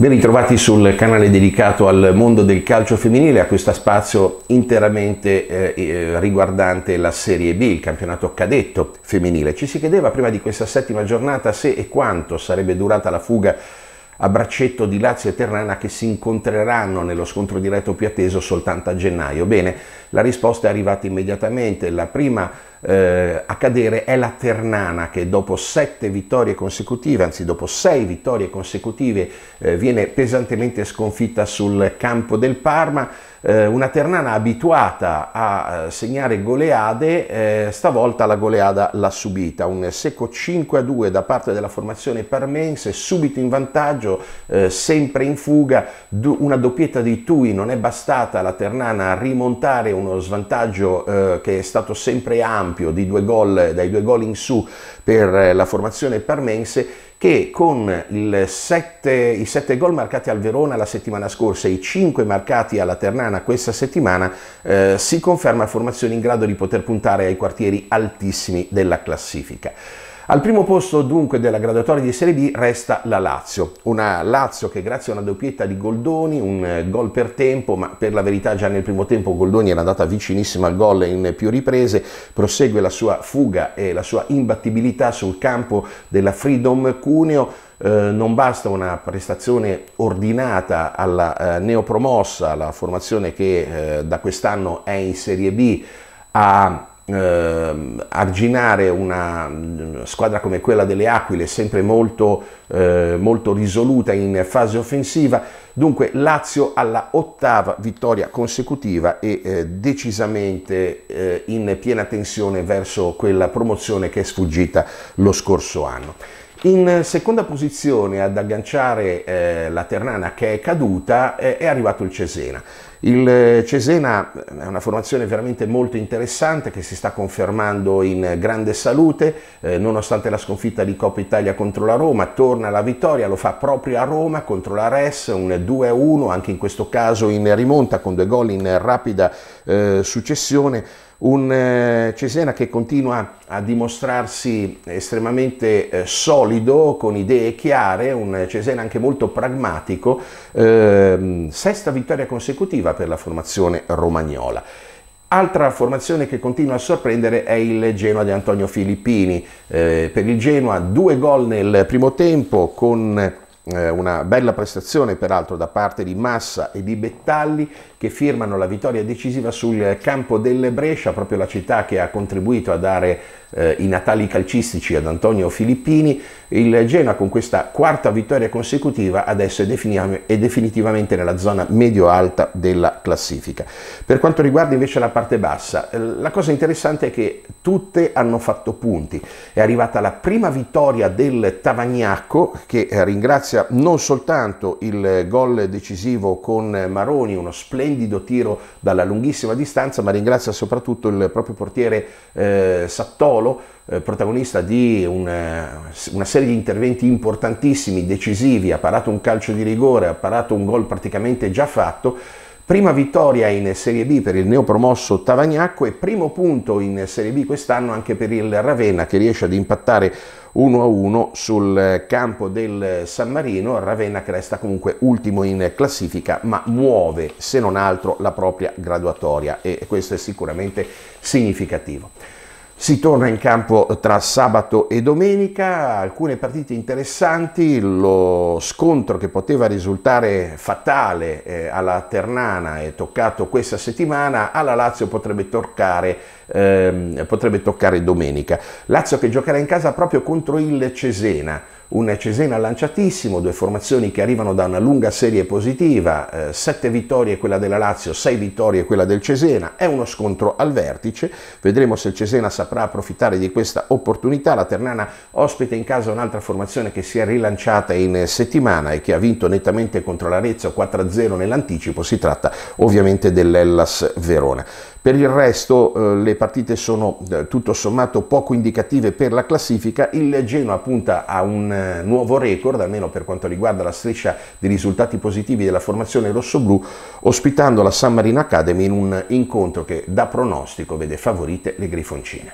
Ben ritrovati sul canale dedicato al mondo del calcio femminile, a questo spazio interamente eh, eh, riguardante la Serie B, il campionato cadetto femminile. Ci si chiedeva prima di questa settima giornata se e quanto sarebbe durata la fuga a braccetto di Lazio e Terrana che si incontreranno nello scontro diretto più atteso soltanto a gennaio. Bene, la risposta è arrivata immediatamente. La prima eh, a cadere è la Ternana che dopo sette vittorie consecutive, anzi dopo sei vittorie consecutive, eh, viene pesantemente sconfitta sul campo del Parma. Eh, una Ternana abituata a eh, segnare goleade, eh, stavolta la goleada l'ha subita. Un secco 5 a 2 da parte della formazione parmense, subito in vantaggio vantaggio, eh, sempre in fuga, una doppietta di Tui non è bastata alla Ternana a rimontare uno svantaggio eh, che è stato sempre ampio di due gol, dai due gol in su per eh, la formazione parmense che con sette, i 7 gol marcati al Verona la settimana scorsa e i 5 marcati alla Ternana questa settimana eh, si conferma formazione in grado di poter puntare ai quartieri altissimi della classifica. Al primo posto dunque della graduatoria di Serie B resta la Lazio, una Lazio che grazie a una doppietta di Goldoni, un eh, gol per tempo, ma per la verità già nel primo tempo Goldoni era andata vicinissima al gol in più riprese, prosegue la sua fuga e la sua imbattibilità sul campo della Freedom Cuneo. Eh, non basta una prestazione ordinata alla eh, neopromossa, la formazione che eh, da quest'anno è in Serie B, a eh, arginare una squadra come quella delle Aquile, sempre molto, eh, molto risoluta in fase offensiva. Dunque Lazio alla ottava vittoria consecutiva e eh, decisamente eh, in piena tensione verso quella promozione che è sfuggita lo scorso anno. In seconda posizione ad agganciare eh, la Ternana che è caduta eh, è arrivato il Cesena. Il eh, Cesena eh, è una formazione veramente molto interessante che si sta confermando in grande salute, eh, nonostante la sconfitta di Coppa Italia contro la Roma, torna la vittoria, lo fa proprio a Roma contro la Res, un 2-1, anche in questo caso in rimonta con due gol in rapida eh, successione un eh, Cesena che continua a dimostrarsi estremamente eh, solido, con idee chiare, un Cesena anche molto pragmatico, ehm, sesta vittoria consecutiva per la formazione romagnola. Altra formazione che continua a sorprendere è il Genoa di Antonio Filippini. Eh, per il Genoa due gol nel primo tempo con eh, una bella prestazione peraltro da parte di Massa e di Bettalli che firmano la vittoria decisiva sul campo del Brescia, proprio la città che ha contribuito a dare eh, i natali calcistici ad Antonio Filippini. Il Genoa con questa quarta vittoria consecutiva adesso è, defini- è definitivamente nella zona medio-alta della classifica. Per quanto riguarda invece la parte bassa, eh, la cosa interessante è che tutte hanno fatto punti. È arrivata la prima vittoria del Tavagnacco che ringrazia non soltanto il gol decisivo con Maroni, uno splendido splendido tiro dalla lunghissima distanza, ma ringrazia soprattutto il proprio portiere eh, Sattolo, eh, protagonista di una, eh, una, serie di interventi importantissimi, decisivi, ha parato un calcio di rigore, ha parato un gol praticamente già fatto Prima vittoria in Serie B per il neopromosso Tavagnacco e primo punto in Serie B quest'anno anche per il Ravenna che riesce ad impattare 1-1 sul campo del San Marino, Ravenna che resta comunque ultimo in classifica ma muove se non altro la propria graduatoria e questo è sicuramente significativo. Si torna in campo tra sabato e domenica, alcune partite interessanti, lo scontro che poteva risultare fatale eh, alla Ternana è toccato questa settimana, alla Lazio potrebbe toccare, ehm, potrebbe toccare domenica. Lazio che giocherà in casa proprio contro il Cesena un Cesena lanciatissimo, due formazioni che arrivano da una lunga serie positiva, eh, 7 vittorie quella della Lazio, sei vittorie quella del Cesena, è uno scontro al vertice, vedremo se il Cesena saprà approfittare di questa opportunità, la Ternana ospita in casa un'altra formazione che si è rilanciata in settimana e che ha vinto nettamente contro l'Arezzo 4-0 nell'anticipo, si tratta ovviamente dell'Ellas Verona. Per il resto eh, le partite sono eh, tutto sommato poco indicative per la classifica, il Genoa punta a un eh, nuovo record, almeno per quanto riguarda la striscia di risultati positivi della formazione rossoblù, ospitando la San Marino Academy in un incontro che da pronostico vede favorite le grifoncine.